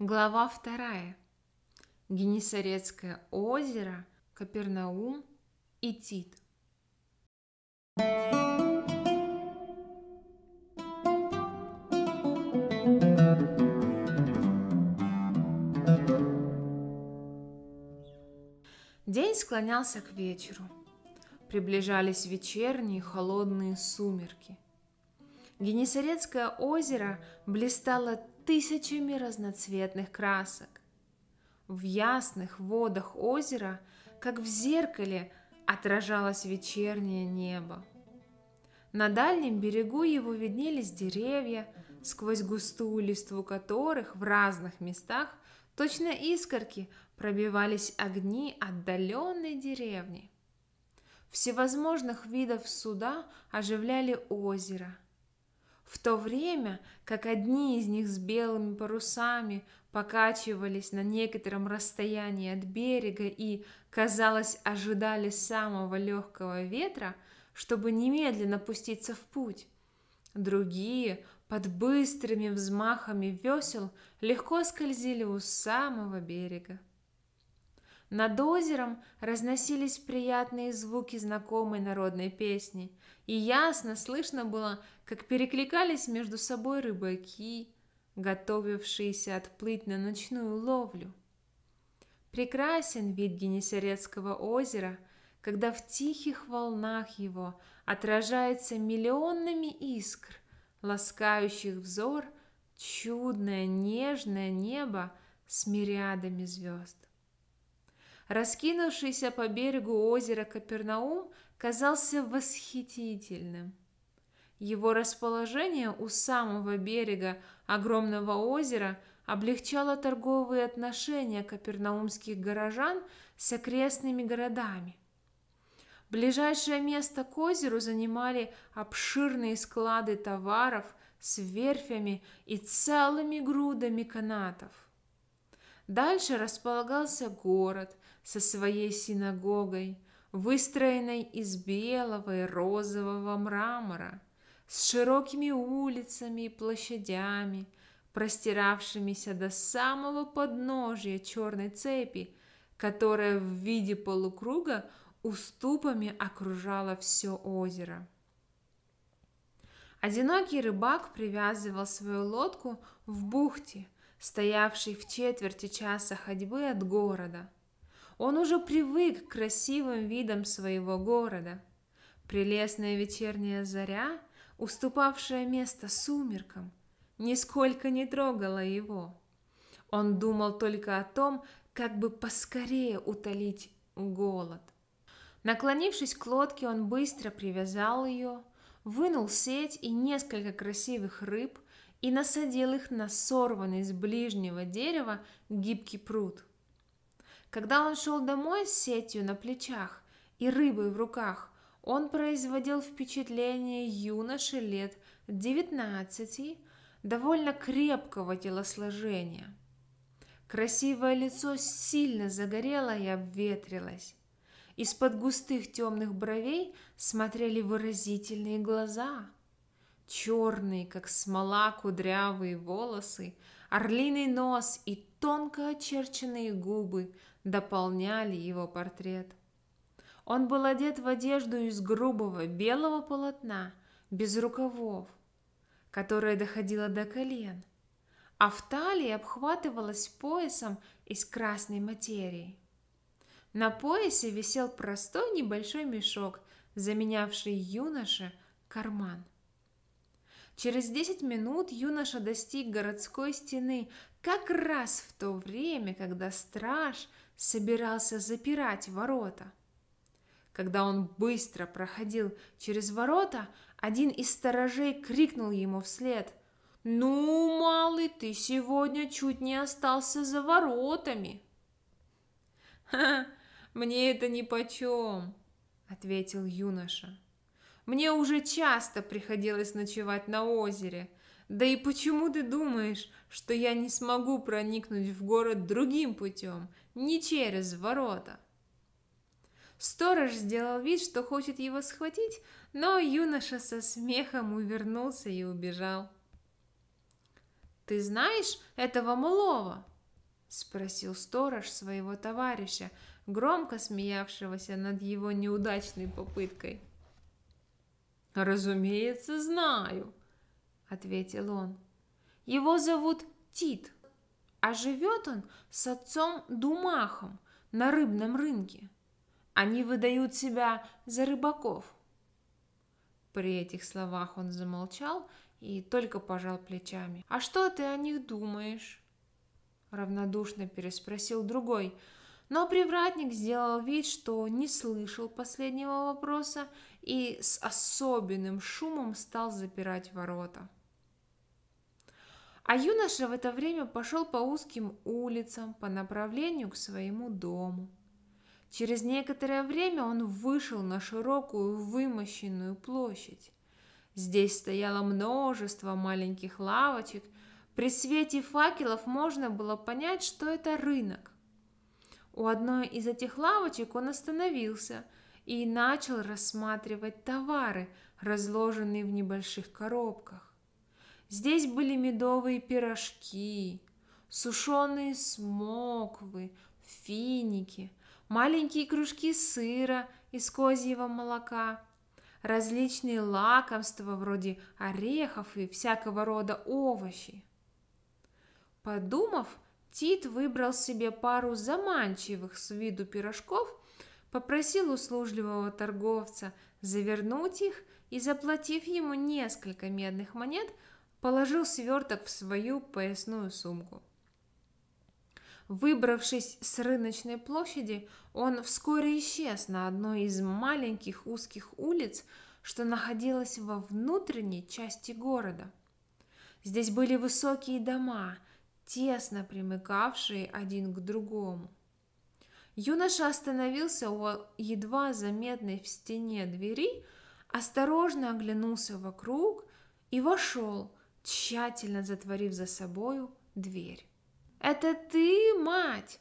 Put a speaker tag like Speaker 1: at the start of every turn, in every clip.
Speaker 1: Глава 2. Генесарецкое озеро, Капернаум и Тит. День склонялся к вечеру. Приближались вечерние холодные сумерки. Генесарецкое озеро блистало тысячами разноцветных красок. В ясных водах озера, как в зеркале, отражалось вечернее небо. На дальнем берегу его виднелись деревья, сквозь густую листву которых в разных местах точно искорки пробивались огни отдаленной деревни. Всевозможных видов суда оживляли озеро – в то время как одни из них с белыми парусами покачивались на некотором расстоянии от берега и, казалось, ожидали самого легкого ветра, чтобы немедленно пуститься в путь. Другие под быстрыми взмахами весел легко скользили у самого берега. Над озером разносились приятные звуки знакомой народной песни, и ясно слышно было, как перекликались между собой рыбаки, готовившиеся отплыть на ночную ловлю. Прекрасен вид Генесарецкого озера, когда в тихих волнах его отражается миллионами искр, ласкающих взор чудное нежное небо с мириадами звезд раскинувшийся по берегу озера Капернаум, казался восхитительным. Его расположение у самого берега огромного озера облегчало торговые отношения капернаумских горожан с окрестными городами. Ближайшее место к озеру занимали обширные склады товаров с верфями и целыми грудами канатов. Дальше располагался город – со своей синагогой, выстроенной из белого и розового мрамора, с широкими улицами и площадями, простиравшимися до самого подножия черной цепи, которая в виде полукруга уступами окружала все озеро. Одинокий рыбак привязывал свою лодку в бухте, стоявшей в четверти часа ходьбы от города – он уже привык к красивым видам своего города. Прелестная вечерняя заря, уступавшая место сумеркам, нисколько не трогала его. Он думал только о том, как бы поскорее утолить голод. Наклонившись к лодке, он быстро привязал ее, вынул сеть и несколько красивых рыб и насадил их на сорванный с ближнего дерева гибкий пруд. Когда он шел домой с сетью на плечах и рыбой в руках, он производил впечатление юноши лет 19, довольно крепкого телосложения. Красивое лицо сильно загорело и обветрилось. Из-под густых темных бровей смотрели выразительные глаза. Черные, как смола, кудрявые волосы, орлиный нос и тонко очерченные губы дополняли его портрет. Он был одет в одежду из грубого белого полотна, без рукавов, которая доходила до колен, а в талии обхватывалась поясом из красной материи. На поясе висел простой небольшой мешок, заменявший юноше карман – Через 10 минут юноша достиг городской стены, как раз в то время, когда страж собирался запирать ворота. Когда он быстро проходил через ворота, один из сторожей крикнул ему вслед. «Ну, малый, ты сегодня чуть не остался за воротами!» «Ха, мне это нипочем!» — ответил юноша. Мне уже часто приходилось ночевать на озере. Да и почему ты думаешь, что я не смогу проникнуть в город другим путем, не через ворота?» Сторож сделал вид, что хочет его схватить, но юноша со смехом увернулся и убежал. «Ты знаешь этого малого?» – спросил сторож своего товарища, громко смеявшегося над его неудачной попыткой. «Разумеется, знаю», – ответил он. «Его зовут Тит, а живет он с отцом Думахом на рыбном рынке. Они выдают себя за рыбаков». При этих словах он замолчал и только пожал плечами. «А что ты о них думаешь?» Равнодушно переспросил другой. Но привратник сделал вид, что не слышал последнего вопроса и с особенным шумом стал запирать ворота. А юноша в это время пошел по узким улицам по направлению к своему дому. Через некоторое время он вышел на широкую вымощенную площадь. Здесь стояло множество маленьких лавочек. При свете факелов можно было понять, что это рынок. У одной из этих лавочек он остановился – и начал рассматривать товары, разложенные в небольших коробках. Здесь были медовые пирожки, сушеные смоквы, финики, маленькие кружки сыра из козьего молока, различные лакомства вроде орехов и всякого рода овощи. Подумав, Тит выбрал себе пару заманчивых с виду пирожков попросил услужливого торговца завернуть их и, заплатив ему несколько медных монет, положил сверток в свою поясную сумку. Выбравшись с рыночной площади, он вскоре исчез на одной из маленьких узких улиц, что находилась во внутренней части города. Здесь были высокие дома, тесно примыкавшие один к другому. Юноша остановился у едва заметной в стене двери, осторожно оглянулся вокруг и вошел, тщательно затворив за собою дверь. «Это ты, мать?»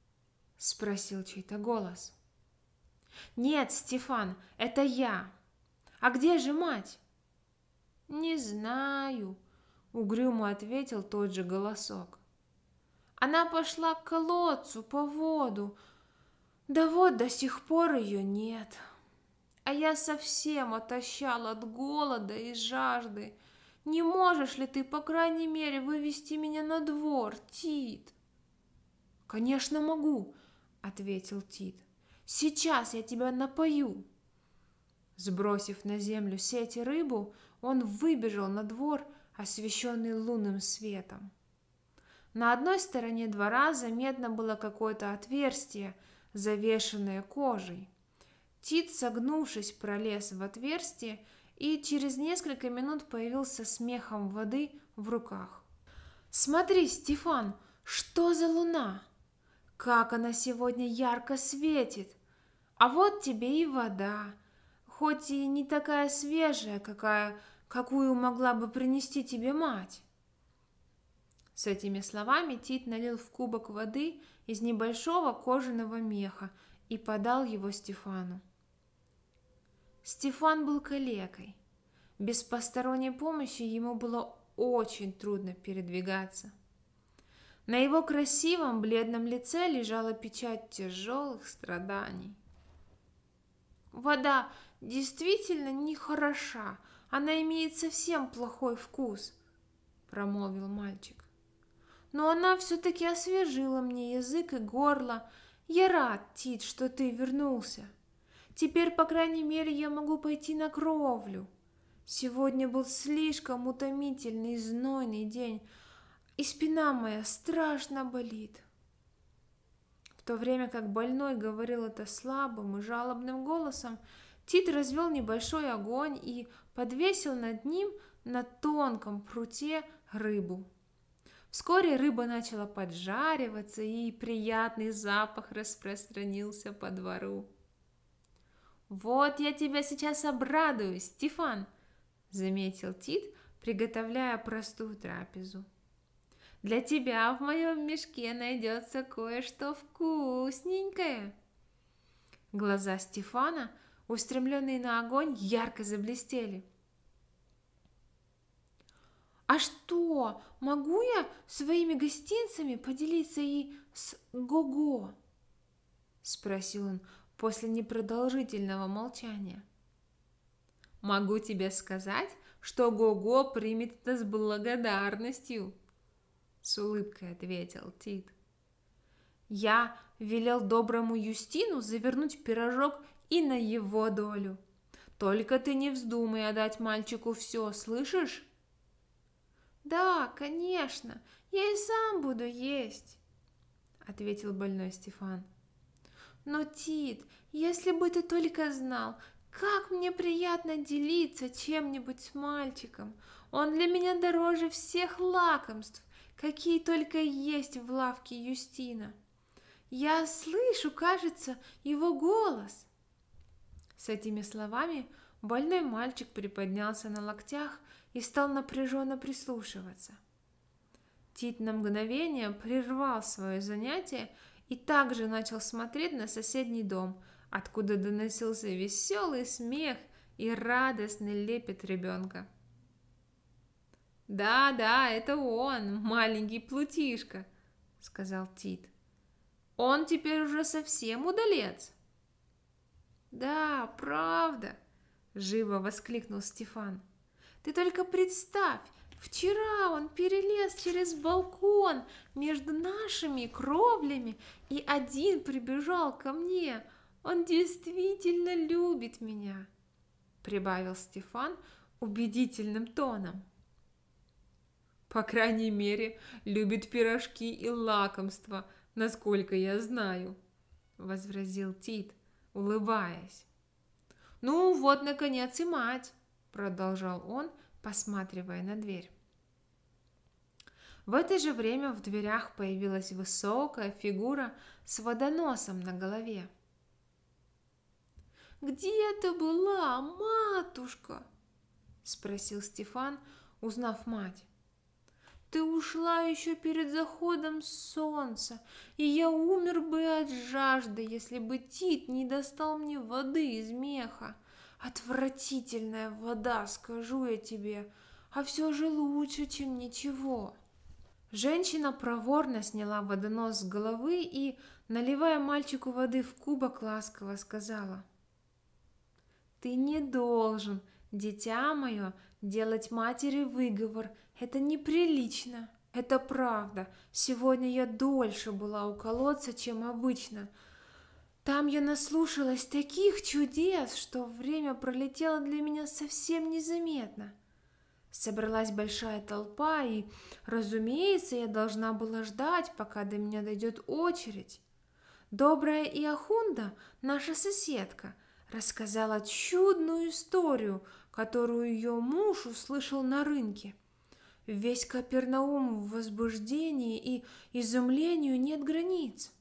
Speaker 1: – спросил чей-то голос. «Нет, Стефан, это я. А где же мать?» «Не знаю», – угрюмо ответил тот же голосок. «Она пошла к колодцу по воду, да вот до сих пор ее нет. А я совсем отощал от голода и жажды. Не можешь ли ты, по крайней мере, вывести меня на двор, Тит? Конечно, могу, ответил Тит. Сейчас я тебя напою. Сбросив на землю сеть и рыбу, он выбежал на двор, освещенный лунным светом. На одной стороне двора заметно было какое-то отверстие – завешенное кожей. Тит, согнувшись, пролез в отверстие и через несколько минут появился с мехом воды в руках. «Смотри, Стефан, что за луна? Как она сегодня ярко светит! А вот тебе и вода, хоть и не такая свежая, какая, какую могла бы принести тебе мать». С этими словами Тит налил в кубок воды из небольшого кожаного меха и подал его Стефану. Стефан был калекой. Без посторонней помощи ему было очень трудно передвигаться. На его красивом бледном лице лежала печать тяжелых страданий. Вода действительно нехороша, она имеет совсем плохой вкус, промолвил мальчик но она все-таки освежила мне язык и горло. Я рад, Тит, что ты вернулся. Теперь, по крайней мере, я могу пойти на кровлю. Сегодня был слишком утомительный, знойный день, и спина моя страшно болит. В то время как больной говорил это слабым и жалобным голосом, Тит развел небольшой огонь и подвесил над ним на тонком пруте рыбу. Вскоре рыба начала поджариваться, и приятный запах распространился по двору. «Вот я тебя сейчас обрадую, Стефан!» – заметил Тит, приготовляя простую трапезу. «Для тебя в моем мешке найдется кое-что вкусненькое!» Глаза Стефана, устремленные на огонь, ярко заблестели. А что, могу я своими гостинцами поделиться и с Гого? Спросил он после непродолжительного молчания. Могу тебе сказать, что Гого примет это с благодарностью, с улыбкой ответил Тит. Я велел доброму Юстину завернуть пирожок и на его долю. Только ты не вздумай отдать мальчику все, слышишь? «Да, конечно, я и сам буду есть», — ответил больной Стефан. «Но, Тит, если бы ты только знал, как мне приятно делиться чем-нибудь с мальчиком. Он для меня дороже всех лакомств, какие только есть в лавке Юстина. Я слышу, кажется, его голос. С этими словами больной мальчик приподнялся на локтях и стал напряженно прислушиваться. Тит на мгновение прервал свое занятие и также начал смотреть на соседний дом, откуда доносился веселый смех и радостный лепет ребенка. «Да-да, это он, маленький плутишка», — сказал Тит. «Он теперь уже совсем удалец». «Да, правда», — живо воскликнул Стефан. — ты только представь, Вчера он перелез через балкон между нашими кровлями, и один прибежал ко мне. Он действительно любит меня», — прибавил Стефан убедительным тоном. «По крайней мере, любит пирожки и лакомства, насколько я знаю», — возразил Тит, улыбаясь. «Ну вот, наконец, и мать продолжал он, посматривая на дверь. В это же время в дверях появилась высокая фигура с водоносом на голове. «Где ты была, матушка?» – спросил Стефан, узнав мать. «Ты ушла еще перед заходом солнца, и я умер бы от жажды, если бы Тит не достал мне воды из меха. Отвратительная вода, скажу я тебе, а все же лучше, чем ничего. Женщина проворно сняла водонос с головы и, наливая мальчику воды в кубок, ласково сказала. «Ты не должен, дитя мое, делать матери выговор. Это неприлично. Это правда. Сегодня я дольше была у колодца, чем обычно. Там я наслушалась таких чудес, что время пролетело для меня совсем незаметно. Собралась большая толпа, и, разумеется, я должна была ждать, пока до меня дойдет очередь. Добрая Иохунда, наша соседка, рассказала чудную историю, которую ее муж услышал на рынке. Весь Капернаум в возбуждении и изумлению нет границ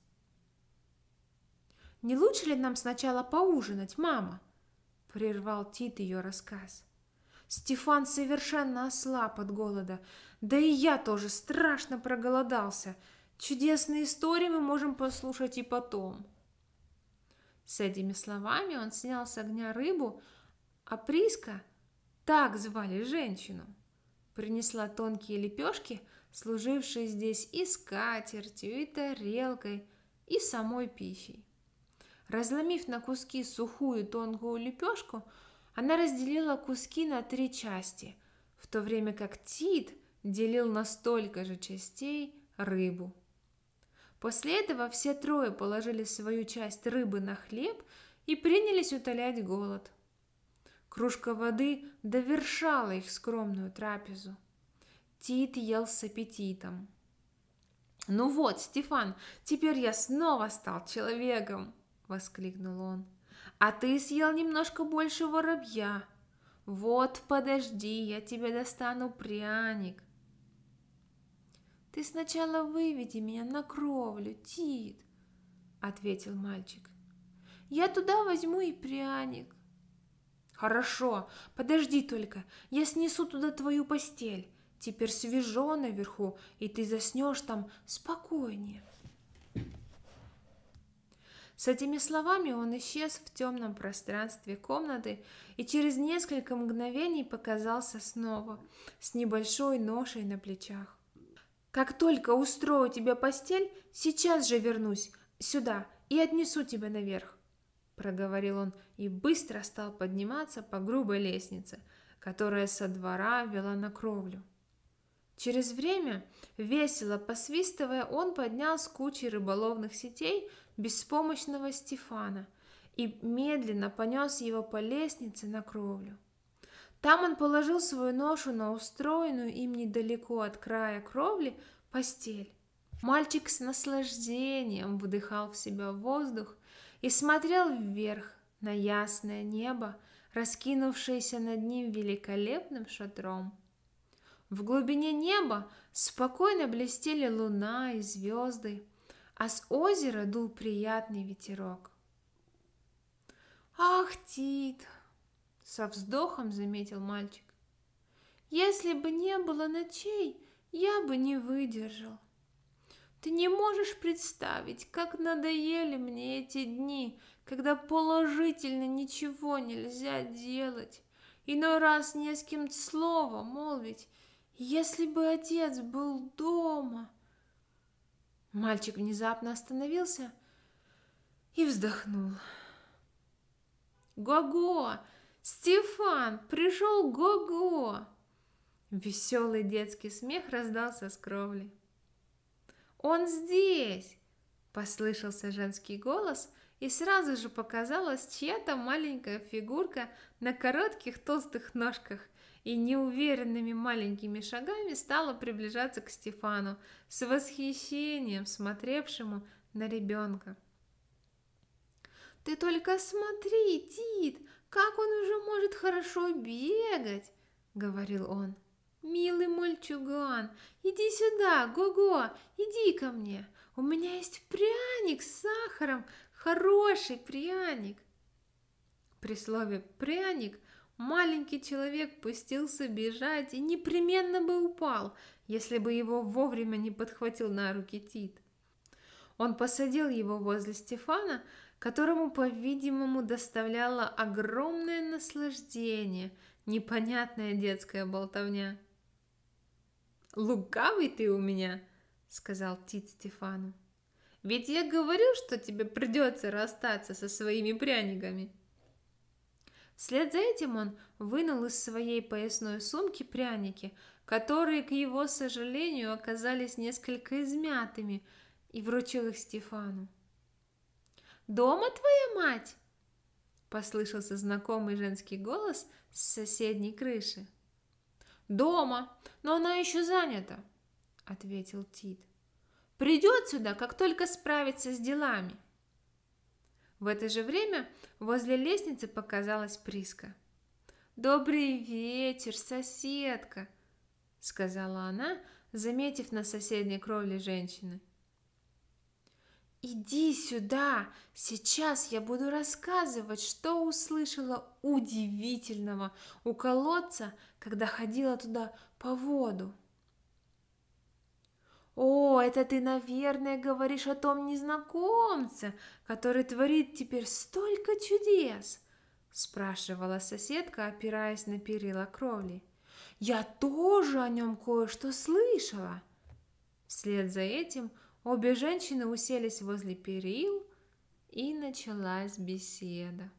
Speaker 1: не лучше ли нам сначала поужинать, мама?» – прервал Тит ее рассказ. Стефан совершенно ослаб от голода, да и я тоже страшно проголодался. Чудесные истории мы можем послушать и потом. С этими словами он снял с огня рыбу, а Приска, так звали женщину, принесла тонкие лепешки, служившие здесь и скатертью, и тарелкой, и самой пищей. Разломив на куски сухую тонкую лепешку, она разделила куски на три части, в то время как Тит делил на столько же частей рыбу. После этого все трое положили свою часть рыбы на хлеб и принялись утолять голод. Кружка воды довершала их скромную трапезу. Тит ел с аппетитом. «Ну вот, Стефан, теперь я снова стал человеком!» воскликнул он. «А ты съел немножко больше воробья. Вот, подожди, я тебе достану пряник». «Ты сначала выведи меня на кровлю, Тит», — ответил мальчик. «Я туда возьму и пряник». «Хорошо, подожди только, я снесу туда твою постель. Теперь свежо наверху, и ты заснешь там спокойнее». С этими словами он исчез в темном пространстве комнаты и через несколько мгновений показался снова с небольшой ношей на плечах. «Как только устрою тебе постель, сейчас же вернусь сюда и отнесу тебя наверх», — проговорил он и быстро стал подниматься по грубой лестнице, которая со двора вела на кровлю. Через время, весело посвистывая, он поднял с кучи рыболовных сетей беспомощного Стефана и медленно понес его по лестнице на кровлю. Там он положил свою ношу на устроенную им недалеко от края кровли постель. Мальчик с наслаждением выдыхал в себя воздух и смотрел вверх на ясное небо, раскинувшееся над ним великолепным шатром. В глубине неба спокойно блестели луна и звезды, а с озера дул приятный ветерок. «Ах, Тит!» — со вздохом заметил мальчик. «Если бы не было ночей, я бы не выдержал. Ты не можешь представить, как надоели мне эти дни, когда положительно ничего нельзя делать, иной раз не с кем слово молвить. Если бы отец был дома, Мальчик внезапно остановился и вздохнул. «Го-го! Стефан! Пришел Го-го!» Веселый детский смех раздался с кровли. «Он здесь!» – послышался женский голос, и сразу же показалась чья-то маленькая фигурка на коротких толстых ножках – и неуверенными маленькими шагами стала приближаться к Стефану, с восхищением смотревшему на ребенка. «Ты только смотри, Тит, как он уже может хорошо бегать!» — говорил он. «Милый мальчуган, иди сюда, Гого, иди ко мне. У меня есть пряник с сахаром, хороший пряник». При слове «пряник» Маленький человек пустился бежать и непременно бы упал, если бы его вовремя не подхватил на руки Тит. Он посадил его возле Стефана, которому, по-видимому, доставляло огромное наслаждение непонятная детская болтовня. «Лукавый ты у меня!» – сказал Тит Стефану. «Ведь я говорил, что тебе придется расстаться со своими пряниками!» Вслед за этим он вынул из своей поясной сумки пряники, которые, к его сожалению, оказались несколько измятыми, и вручил их Стефану. «Дома твоя мать?» – послышался знакомый женский голос с соседней крыши. «Дома, но она еще занята», – ответил Тит. «Придет сюда, как только справится с делами». В это же время возле лестницы показалась Приска. «Добрый вечер, соседка!» — сказала она, заметив на соседней кровле женщины. «Иди сюда! Сейчас я буду рассказывать, что услышала удивительного у колодца, когда ходила туда по воду!» «О, это ты, наверное, говоришь о том незнакомце, который творит теперь столько чудес!» – спрашивала соседка, опираясь на перила кровли. «Я тоже о нем кое-что слышала!» Вслед за этим обе женщины уселись возле перил, и началась беседа.